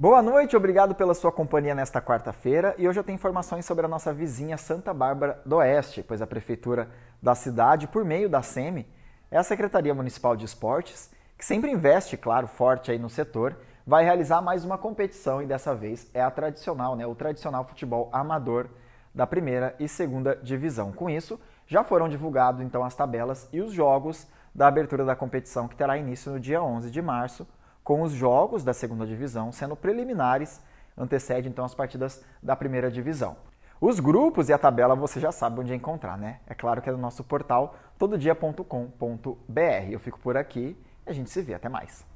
Boa noite, obrigado pela sua companhia nesta quarta-feira e hoje eu tenho informações sobre a nossa vizinha Santa Bárbara do Oeste, pois a prefeitura da cidade, por meio da SEMI, é a Secretaria Municipal de Esportes, que sempre investe, claro, forte aí no setor, vai realizar mais uma competição e dessa vez é a tradicional, né, o tradicional futebol amador da primeira e segunda divisão. Com isso, já foram divulgados então as tabelas e os jogos da abertura da competição que terá início no dia 11 de março com os jogos da segunda divisão sendo preliminares, antecede então as partidas da primeira divisão. Os grupos e a tabela você já sabe onde encontrar, né? É claro que é no nosso portal tododia.com.br. Eu fico por aqui e a gente se vê. Até mais.